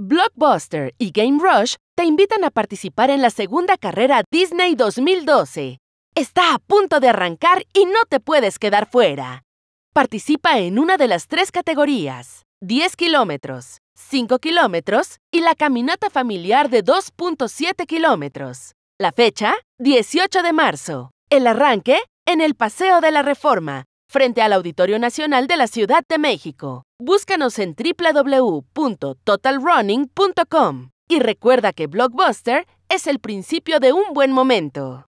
Blockbuster y Game Rush te invitan a participar en la segunda carrera Disney 2012. Está a punto de arrancar y no te puedes quedar fuera. Participa en una de las tres categorías, 10 kilómetros, 5 kilómetros y la caminata familiar de 2.7 kilómetros. La fecha, 18 de marzo. El arranque, en el Paseo de la Reforma, frente al Auditorio Nacional de la Ciudad de México. Búscanos en www.totalrunning.com y recuerda que Blockbuster es el principio de un buen momento.